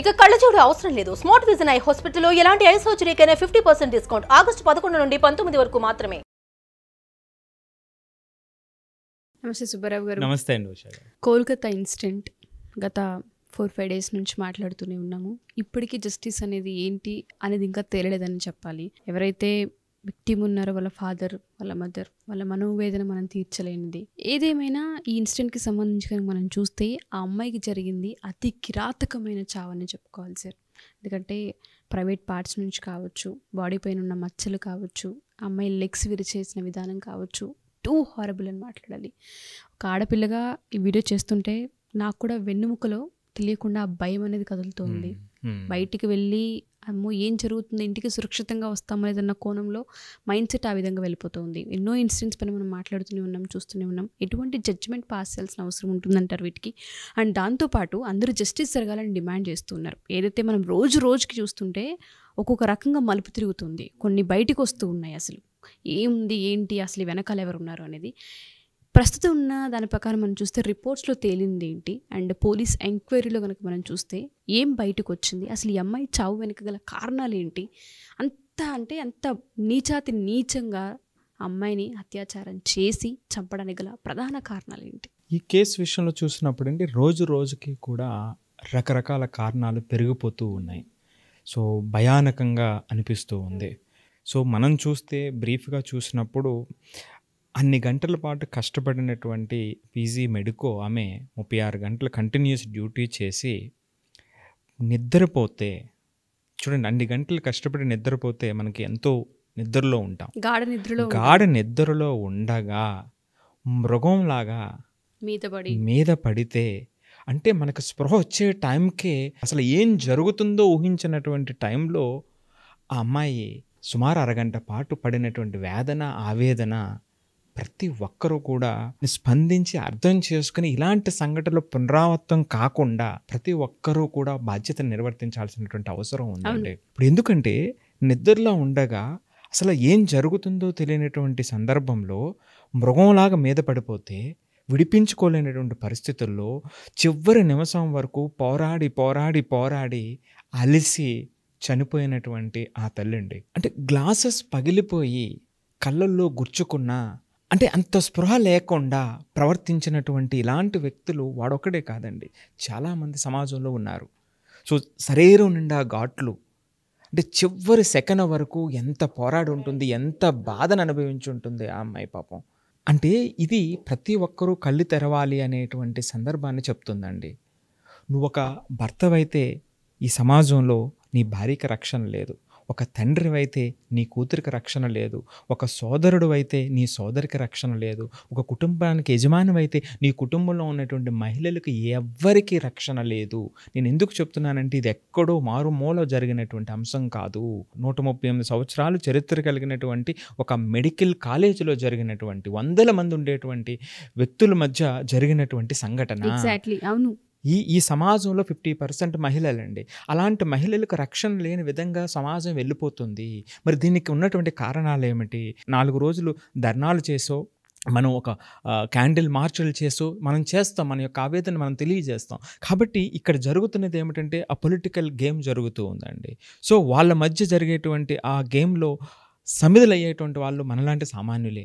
ఇక కళ్ళజోడు అవసరం లేదు స్మార్ట్ విజన్ ఐ హాస్పిటల్లో ఎలాంటి ఐ సర్జరీకైనా ఫిఫ్టీ పర్సెంట్ డిస్కౌంట్ ఆగస్టు పదకొండు నుండి పంతొమ్మిది వరకు మాత్రమే నమస్తే సుబ్బారావు గారు నమస్తే అండి కోల్కతా ఇన్సిడెంట్ గత ఫోర్ ఫైవ్ డేస్ నుంచి మాట్లాడుతూనే ఉన్నాము ఇప్పటికీ జస్టిస్ అనేది ఏంటి అనేది ఇంకా తేలలేదని చెప్పాలి ఎవరైతే విక్టిమ్ ఉన్నారు వాళ్ళ ఫాదర్ వాళ్ళ మదర్ వాళ్ళ మనోవేదన మనం తీర్చలేనిది ఏదేమైనా ఈ ఇన్సిడెంట్కి సంబంధించి కనుక మనం చూస్తే ఆ అమ్మాయికి జరిగింది అతి కిరాతకమైన చావని చెప్పుకోవాలి సార్ ఎందుకంటే ప్రైవేట్ పార్ట్స్ నుంచి కావచ్చు బాడీ పైన ఉన్న మచ్చలు కావచ్చు అమ్మాయి లెగ్స్ విరిచేసిన విధానం కావచ్చు టూ హారబుల్ అని మాట్లాడాలి ఒక ఆడపిల్లగా ఈ వీడియో చేస్తుంటే నాకు కూడా వెన్నుముకలో తెలియకుండా భయం అనేది కదులుతోంది hmm. Hmm. బయటికి వెళ్ళి అమ్మో ఏం జరుగుతుంది ఇంటికి సురక్షితంగా వస్తామో లేదన్న కోణంలో మైండ్ సెట్ ఆ విధంగా వెళ్ళిపోతుంది ఎన్నో ఇన్సిడెంట్స్ పైన మనం మాట్లాడుతూనే ఉన్నాం చూస్తూనే ఉన్నాం ఎటువంటి జడ్జ్మెంట్ పాస్ చేయాల్సిన అవసరం ఉంటుందంటారు వీటికి అండ్ దాంతోపాటు అందరూ జస్టిస్ జరగాలని డిమాండ్ చేస్తున్నారు ఏదైతే మనం రోజు రోజుకి చూస్తుంటే ఒక్కొక్క రకంగా మలుపు తిరుగుతుంది కొన్ని బయటకు వస్తూ ఉన్నాయి అసలు ఏముంది ఏంటి అసలు వెనకాల ఎవరు ఉన్నారు అనేది ప్రస్తుతం ఉన్న దాని ప్రకారం మనం చూస్తే రిపోర్ట్స్లో తేలింది ఏంటి అండ్ పోలీస్ ఎంక్వైరీలో కనుక మనం చూస్తే ఏం బయటకు వచ్చింది అసలు ఈ అమ్మాయి చావు వెనుక గల కారణాలు ఏంటి అంత అంటే అంత నీచాతి నీచంగా అమ్మాయిని అత్యాచారం చేసి చంపడానికి గల ప్రధాన కారణాలు ఏంటి ఈ కేసు విషయంలో చూసినప్పుడు ఏంటి రోజు రోజుకి కూడా రకరకాల కారణాలు పెరిగిపోతూ ఉన్నాయి సో భయానకంగా అనిపిస్తూ ఉంది సో మనం చూస్తే బ్రీఫ్గా చూసినప్పుడు అన్ని గంటల పాటు కష్టపడినటువంటి పీజీ మెడుకో ఆమె ముప్పై ఆరు గంటలు కంటిన్యూస్ డ్యూటీ చేసి నిద్రపోతే చూడండి అన్ని గంటలు కష్టపడి నిద్రపోతే మనకి ఎంతో నిద్రలో ఉంటాం గాఢ నిద్రలో గాఢ నిద్రలో ఉండగా మృగంలాగా మీద పడి మీద పడితే అంటే మనకు స్పృహ వచ్చే టైంకే అసలు ఏం జరుగుతుందో ఊహించినటువంటి టైంలో ఆ అమ్మాయి సుమారు అరగంట పాటు పడినటువంటి వేదన ఆవేదన ప్రతి ఒక్కరూ కూడా స్పందించి అర్థం చేసుకుని ఇలాంటి సంఘటనలు పునరావృతం కాకుండా ప్రతి ఒక్కరూ కూడా బాధ్యతను నిర్వర్తించాల్సినటువంటి అవసరం ఉందండి ఇప్పుడు ఎందుకంటే నిద్రలో ఉండగా అసలు ఏం జరుగుతుందో తెలియనటువంటి సందర్భంలో మృగంలాగా మీద పడిపోతే విడిపించుకోలేనటువంటి పరిస్థితుల్లో చివరి నిమిషం వరకు పోరాడి పోరాడి పోరాడి అలిసి చనిపోయినటువంటి ఆ తల్లి అంటే గ్లాసెస్ పగిలిపోయి కళ్ళల్లో గుర్చుకున్న అంటే అంత స్పృహ లేకుండా ప్రవర్తించినటువంటి ఇలాంటి వ్యక్తులు వాడొక్కడే కాదండి చాలామంది సమాజంలో ఉన్నారు సో శరీరం నిండా ఘాట్లు అంటే చివరి సెకండ్ వరకు ఎంత పోరాడు ఉంటుంది ఎంత బాధను అనుభవించి ఉంటుంది ఆ అమ్మాయి పాపం అంటే ఇది ప్రతి ఒక్కరూ కళ్ళు తెరవాలి అనేటువంటి సందర్భాన్ని చెప్తుందండి నువ్వు ఒక భర్తవైతే ఈ సమాజంలో నీ భార్యకి రక్షణ లేదు ఒక తండ్రి అయితే నీ కూతురికి రక్షణ లేదు ఒక సోదరుడు అయితే నీ సోదరికి రక్షణ లేదు ఒక కుటుంబానికి యజమాని అయితే నీ కుటుంబంలో ఉన్నటువంటి మహిళలకు ఎవ్వరికీ రక్షణ లేదు నేను ఎందుకు చెప్తున్నానంటే ఇది ఎక్కడో మారుమూల జరిగినటువంటి అంశం కాదు నూట ముప్పై ఎనిమిది సంవత్సరాలు చరిత్ర కలిగినటువంటి ఒక మెడికల్ కాలేజీలో జరిగినటువంటి వందల మంది ఉండేటువంటి వ్యక్తుల మధ్య జరిగినటువంటి సంఘటన అవును ఈ ఈ సమాజంలో ఫిఫ్టీ పర్సెంట్ మహిళలండి అలాంటి మహిళలకు రక్షణ లేని విధంగా సమాజం వెళ్ళిపోతుంది మరి దీనికి ఉన్నటువంటి కారణాలు ఏమిటి నాలుగు రోజులు ధర్నాలు చేసో మనం ఒక క్యాండిల్ మార్చులు చేస్తూ మనం చేస్తాం మన యొక్క ఆవేదన మనం తెలియజేస్తాం కాబట్టి ఇక్కడ జరుగుతున్నది ఏమిటంటే ఆ పొలిటికల్ గేమ్ జరుగుతూ ఉందండి సో వాళ్ళ మధ్య జరిగేటువంటి ఆ గేమ్లో సమిధులయ్యేటువంటి వాళ్ళు మనలాంటి సామాన్యులే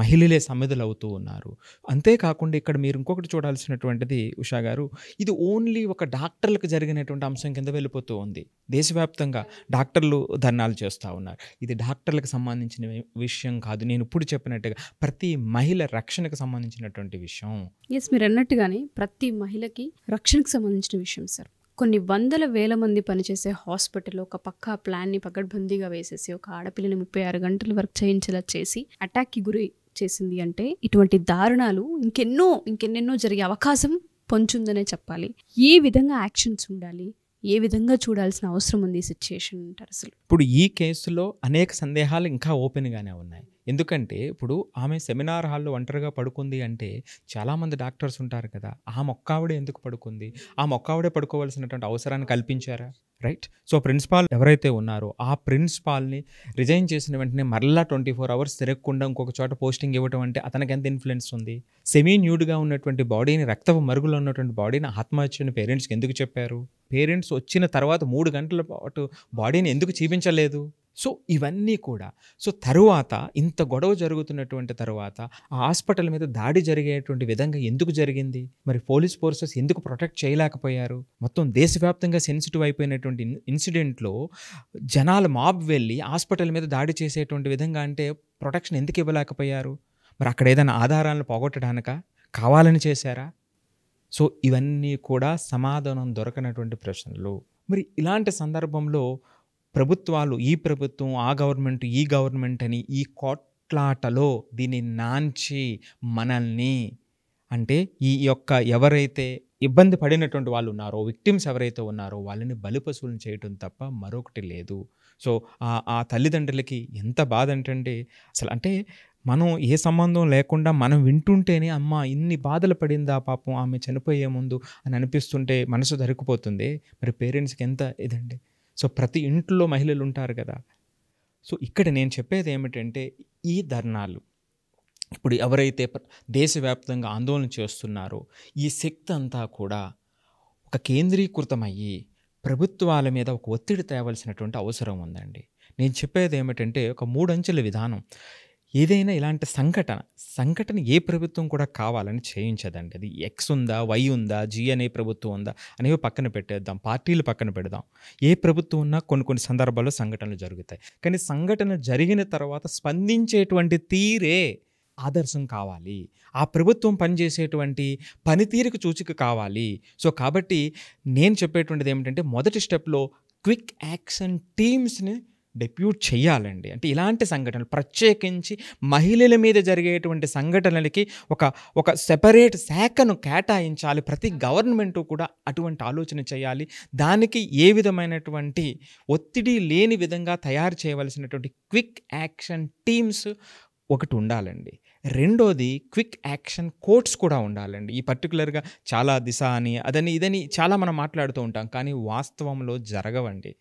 మహిళలే అవుతూ ఉన్నారు అంతేకాకుండా ఇక్కడ మీరు ఇంకొకటి చూడాల్సినటువంటిది ఉషా గారు ఇది ఓన్లీ ఒక డాక్టర్లకు జరిగినటువంటి అంశం కింద వెళ్ళిపోతూ ఉంది దేశవ్యాప్తంగా డాక్టర్లు ధర్నాలు చేస్తూ ఉన్నారు ఇది డాక్టర్లకు సంబంధించిన విషయం కాదు నేను ఇప్పుడు చెప్పినట్టుగా ప్రతి మహిళ రక్షణకు సంబంధించినటువంటి విషయం ఎస్ మీరు అన్నట్టుగానే ప్రతి మహిళకి రక్షణకు సంబంధించిన విషయం సార్ కొన్ని వందల వేల మంది పనిచేసే హాస్పిటల్ ఒక పక్క ప్లాన్ని పకడ్బందీగా వేసేసి ఒక ఆడపిల్లని ముప్పై ఆరు గంటలు వర్క్ చేయించేలా చేసి అటాక్కి గురి చేసింది అంటే ఇటువంటి దారుణాలు ఇంకెన్నో ఇంకెన్నెన్నో జరిగే అవకాశం పొంచుందనే చెప్పాలి ఏ విధంగా యాక్షన్స్ ఉండాలి ఏ విధంగా చూడాల్సిన అవసరం ఉంది సిచ్యుయేషన్ అంటారు అసలు ఇప్పుడు ఈ కేసులో అనేక సందేహాలు ఇంకా ఓపెన్గానే ఉన్నాయి ఎందుకంటే ఇప్పుడు ఆమె సెమినార్ హాల్లో ఒంటరిగా పడుకుంది అంటే చాలామంది డాక్టర్స్ ఉంటారు కదా ఆ మొక్కావిడే ఎందుకు పడుకుంది ఆ మొక్కావిడే పడుకోవాల్సినటువంటి అవసరాన్ని కల్పించారా రైట్ సో ప్రిన్సిపాల్ ఎవరైతే ఉన్నారో ఆ ప్రిన్సిపాల్ని రిజైన్ చేసిన వెంటనే మరలా ట్వంటీ ఫోర్ అవర్స్ తిరగకుండా ఇంకొక చోట పోస్టింగ్ ఇవ్వడం అంటే అతనికి ఎంత ఇన్ఫ్లుయెన్స్ ఉంది సెమీ న్యూడ్గా ఉన్నటువంటి బాడీని రక్తపు మరుగులో ఉన్నటువంటి బాడీని ఆత్మహత్యని పేరెంట్స్కి ఎందుకు చెప్పారు పేరెంట్స్ వచ్చిన తర్వాత మూడు గంటల పాటు బాడీని ఎందుకు చూపించలేదు సో ఇవన్నీ కూడా సో తరువాత ఇంత గొడవ జరుగుతున్నటువంటి తర్వాత ఆ హాస్పిటల్ మీద దాడి జరిగేటువంటి విధంగా ఎందుకు జరిగింది మరి పోలీస్ ఫోర్సెస్ ఎందుకు ప్రొటెక్ట్ చేయలేకపోయారు మొత్తం దేశవ్యాప్తంగా సెన్సిటివ్ అయిపోయినటువంటి ఇన్సిడెంట్లో జనాలు మాబ్ వెళ్ళి హాస్పిటల్ మీద దాడి చేసేటువంటి విధంగా అంటే ప్రొటెక్షన్ ఎందుకు ఇవ్వలేకపోయారు మరి అక్కడ ఏదైనా ఆధారాలను పోగొట్టడానిక కావాలని చేశారా సో ఇవన్నీ కూడా సమాధానం దొరకనటువంటి ప్రశ్నలు మరి ఇలాంటి సందర్భంలో ప్రభుత్వాలు ఈ ప్రభుత్వం ఆ గవర్నమెంట్ ఈ గవర్నమెంట్ అని ఈ కోట్లాటలో దీన్ని నాంచి మనల్ని అంటే ఈ యొక్క ఎవరైతే ఇబ్బంది పడినటువంటి వాళ్ళు ఉన్నారో విక్టిమ్స్ ఎవరైతే ఉన్నారో వాళ్ళని బలిపశువులను చేయటం తప్ప మరొకటి లేదు సో ఆ తల్లిదండ్రులకి ఎంత బాధ ఏంటంటే అసలు అంటే మనం ఏ సంబంధం లేకుండా మనం వింటుంటేనే అమ్మ ఇన్ని బాధలు పడిందా పాపం ఆమె చనిపోయే ముందు అని అనిపిస్తుంటే మనసు దరికిపోతుంది మరి పేరెంట్స్కి ఎంత ఇదండి సో ప్రతి ఇంట్లో మహిళలు ఉంటారు కదా సో ఇక్కడ నేను చెప్పేది ఏమిటంటే ఈ ధర్నాలు ఇప్పుడు ఎవరైతే దేశవ్యాప్తంగా ఆందోళన చేస్తున్నారో ఈ శక్తి అంతా కూడా ఒక కేంద్రీకృతమయ్యి ప్రభుత్వాల మీద ఒక ఒత్తిడి తేవలసినటువంటి అవసరం ఉందండి నేను చెప్పేది ఏమిటంటే ఒక మూడంచెల విధానం ఏదైనా ఇలాంటి సంఘటన సంఘటన ఏ ప్రభుత్వం కూడా కావాలని చేయించదండి అది ఎక్స్ ఉందా వై ఉందా జీ అనే ప్రభుత్వం ఉందా అనేవి పక్కన పెట్టేద్దాం పార్టీలు పక్కన పెడదాం ఏ ప్రభుత్వం ఉన్నా కొన్ని కొన్ని సందర్భాల్లో సంఘటనలు జరుగుతాయి కానీ సంఘటన జరిగిన తర్వాత స్పందించేటువంటి తీరే ఆదర్శం కావాలి ఆ ప్రభుత్వం పనిచేసేటువంటి పనితీరుకు సూచిక కావాలి సో కాబట్టి నేను చెప్పేటువంటిది ఏమిటంటే మొదటి స్టెప్లో క్విక్ యాక్షన్ టీమ్స్ని డెప్యూట్ చేయాలండి అంటే ఇలాంటి సంఘటనలు ప్రత్యేకించి మహిళల మీద జరిగేటువంటి సంఘటనలకి ఒక ఒక సెపరేట్ శాఖను కేటాయించాలి ప్రతి గవర్నమెంటు కూడా అటువంటి ఆలోచన చేయాలి దానికి ఏ విధమైనటువంటి ఒత్తిడి లేని విధంగా తయారు చేయవలసినటువంటి క్విక్ యాక్షన్ టీమ్స్ ఒకటి ఉండాలండి రెండోది క్విక్ యాక్షన్ కోర్ట్స్ కూడా ఉండాలండి ఈ పర్టికులర్గా చాలా దిశ అని అదని ఇదని చాలా మనం మాట్లాడుతూ ఉంటాం కానీ వాస్తవంలో జరగవండి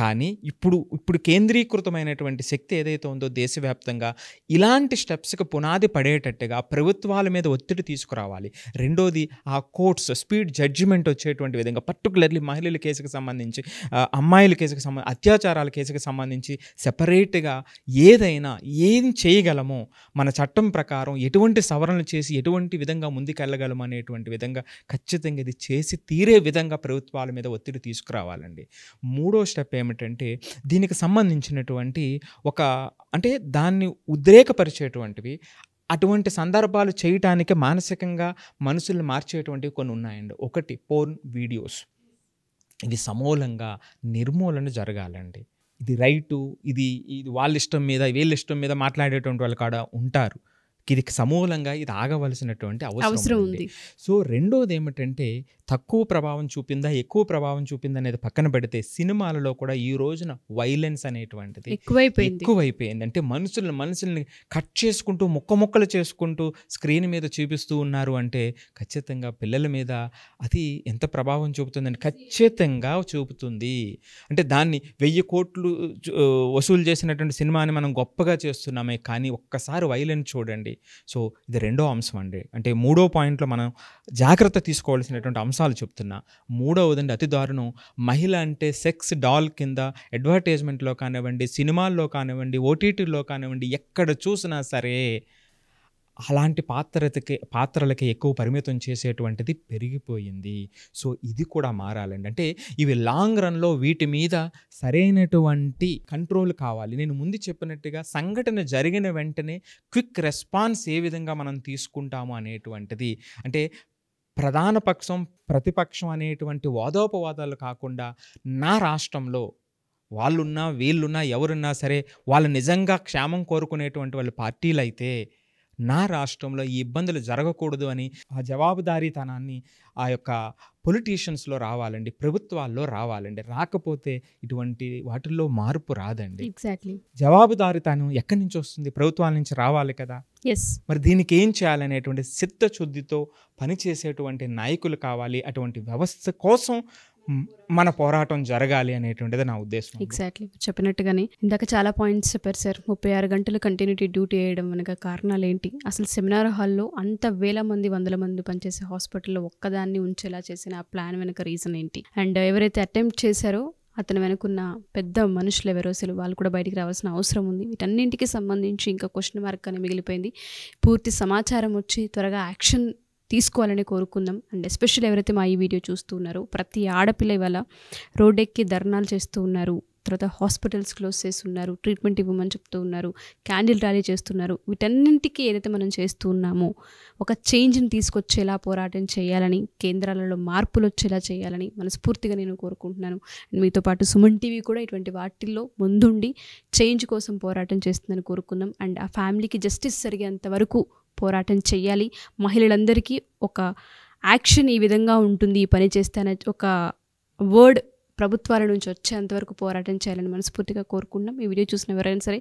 కానీ ఇప్పుడు ఇప్పుడు కేంద్రీకృతమైనటువంటి శక్తి ఏదైతే ఉందో దేశవ్యాప్తంగా ఇలాంటి స్టెప్స్కి పునాది పడేటట్టుగా ప్రభుత్వాల మీద ఒత్తిడి తీసుకురావాలి రెండోది ఆ కోర్ట్స్ స్పీడ్ జడ్జిమెంట్ వచ్చేటువంటి విధంగా పర్టికులర్లీ మహిళల కేసుకు సంబంధించి అమ్మాయిల కేసుకు సంబంధించి అత్యాచారాల కేసుకు సంబంధించి సెపరేట్గా ఏదైనా ఏం చేయగలమో మన చట్టం ప్రకారం ఎటువంటి సవరణలు చేసి ఎటువంటి విధంగా ముందుకెళ్ళగలము అనేటువంటి విధంగా ఖచ్చితంగా ఇది చేసి తీరే విధంగా ప్రభుత్వాల మీద ఒత్తిడి తీసుకురావాలండి మూడో స్టెప్ ఏమో ఏమిటంటే దీనికి సంబంధించినటువంటి ఒక అంటే దాన్ని ఉద్రేకపరిచేటువంటివి అటువంటి సందర్భాలు చేయటానికి మానసికంగా మనసుల్ని మార్చేటువంటివి కొన్ని ఉన్నాయండి ఒకటి పోర్న్ వీడియోస్ ఇవి సమూలంగా నిర్మూలన జరగాలండి ఇది రైటు ఇది ఇది వాళ్ళ ఇష్టం మీద వీళ్ళ ఇష్టం మీద మాట్లాడేటువంటి వాళ్ళు కూడా ఉంటారు ఇది సమూలంగా ఇది ఆగవలసినటువంటి అవసరం ఉంది సో రెండోది ఏమిటంటే తక్కువ ప్రభావం చూపిందా ఎక్కువ ప్రభావం చూపిందా అనేది పక్కన పెడితే సినిమాలలో కూడా ఈ రోజున వైలెన్స్ అనేటువంటిది ఎక్కువైపోయింది అంటే మనుషులను మనుషుల్ని కట్ చేసుకుంటూ ముక్క ముక్కలు చేసుకుంటూ స్క్రీన్ మీద చూపిస్తూ ఉన్నారు అంటే ఖచ్చితంగా పిల్లల మీద అది ఎంత ప్రభావం చూపుతుందంటే ఖచ్చితంగా చూపుతుంది అంటే దాన్ని వెయ్యి కోట్లు వసూలు చేసినటువంటి సినిమాని మనం గొప్పగా చేస్తున్నామే కానీ ఒక్కసారి వైలెన్స్ చూడండి ఉంటాయి సో ఇది రెండో అంశం అండి అంటే మూడో పాయింట్లో మనం జాగ్రత్త తీసుకోవాల్సినటువంటి అంశాలు చెప్తున్నా మూడవదండి అతి దారుణం మహిళ అంటే సెక్స్ డాల్ కింద అడ్వర్టైజ్మెంట్లో కానివ్వండి సినిమాల్లో కానివ్వండి ఓటీటీలో కానివ్వండి ఎక్కడ చూసినా సరే అలాంటి పాత్రకి పాత్రలకి ఎక్కువ పరిమితం చేసేటువంటిది పెరిగిపోయింది సో ఇది కూడా మారాలండి అంటే ఇవి లాంగ్ రన్లో వీటి మీద సరైనటువంటి కంట్రోల్ కావాలి నేను ముందు చెప్పినట్టుగా సంఘటన జరిగిన వెంటనే క్విక్ రెస్పాన్స్ ఏ విధంగా మనం తీసుకుంటాము అనేటువంటిది అంటే ప్రధాన పక్షం ప్రతిపక్షం అనేటువంటి వాదోపవాదాలు కాకుండా నా రాష్ట్రంలో వాళ్ళున్నా వీళ్ళున్నా ఎవరున్నా సరే వాళ్ళు నిజంగా క్షేమం కోరుకునేటువంటి వాళ్ళ పార్టీలు అయితే నా రాష్ట్రంలో ఈ ఇబ్బందులు జరగకూడదు అని ఆ జవాబుదారీతనాన్ని ఆ యొక్క పొలిటీషియన్స్లో రావాలండి ప్రభుత్వాల్లో రావాలండి రాకపోతే ఇటువంటి వాటిల్లో మార్పు రాదండి ఎగ్జాక్ట్లీ జవాబుదారితనం ఎక్కడి నుంచి వస్తుంది ప్రభుత్వాల నుంచి రావాలి కదా ఎస్ మరి దీనికి ఏం చేయాలనేటువంటి చిత్తశుద్ధితో పనిచేసేటువంటి నాయకులు కావాలి అటువంటి వ్యవస్థ కోసం మన పోరాటం జరగాలి అనేటువంటిది నా ఉద్దేశం ఎగ్జాక్ట్లీ చెప్పినట్టుగానే ఇందాక చాలా పాయింట్స్ చెప్పారు సార్ ముప్పై ఆరు గంటలు కంటిన్యూటీ డ్యూటీ వేయడం వెనక కారణాలు ఏంటి అసలు సెమినార్ హాల్లో అంత వేల మంది వందల మంది పనిచేసే హాస్పిటల్లో ఒక్కదాన్ని ఉంచేలా చేసిన ఆ ప్లాన్ వెనక రీజన్ ఏంటి అండ్ ఎవరైతే అటెంప్ట్ చేశారో అతను వెనుకున్న పెద్ద మనుషులు ఎవరో అసలు వాళ్ళు కూడా బయటికి రావాల్సిన అవసరం ఉంది వీటన్నింటికి సంబంధించి ఇంకా క్వశ్చన్ మార్క్ అని మిగిలిపోయింది పూర్తి సమాచారం వచ్చి త్వరగా యాక్షన్ తీసుకోవాలని కోరుకుందాం అండ్ ఎస్పెషల్ ఎవరైతే మా ఈ వీడియో చూస్తున్నారో ప్రతి ఆడపిల్ల ఇవాళ రోడ్డెక్కి ధర్నాలు చేస్తూ ఉన్నారు తర్వాత హాస్పిటల్స్ క్లోజ్ చేస్తున్నారు ట్రీట్మెంట్ ఇవ్వమని చెప్తూ ఉన్నారు క్యాండిల్ ర్యాలీ చేస్తున్నారు వీటన్నింటికి ఏదైతే మనం చేస్తూ ఉన్నామో ఒక చేంజ్ని తీసుకొచ్చేలా పోరాటం చేయాలని కేంద్రాలలో మార్పులు వచ్చేలా చేయాలని మనస్ఫూర్తిగా నేను కోరుకుంటున్నాను మీతో పాటు సుమన్ టీవీ కూడా ఇటువంటి వాటిల్లో ముందుండి చేంజ్ కోసం పోరాటం చేస్తుందని కోరుకుందాం అండ్ ఆ ఫ్యామిలీకి జస్టిస్ జరిగేంత వరకు పోరాటం చేయాలి మహిళలందరికీ ఒక యాక్షన్ ఈ విధంగా ఉంటుంది ఈ పని చేస్తే అనే ఒక వర్డ్ ప్రభుత్వాల నుంచి వచ్చేంతవరకు పోరాటం చేయాలని మనస్ఫూర్తిగా కోరుకుంటున్నాం ఈ వీడియో చూసిన ఎవరైనా సరే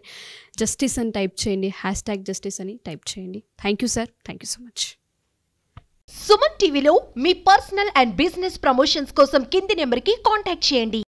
జస్టిస్ అని టైప్ చేయండి హ్యాష్ ట్యాగ్ జస్టిస్ అని టైప్ చేయండి thank you sir thank you so much Suman టీవీలో మీ పర్సనల్ అండ్ బిజినెస్ ప్రమోషన్స్ కోసం కింది నెంబర్కి కాంటాక్ట్ చేయండి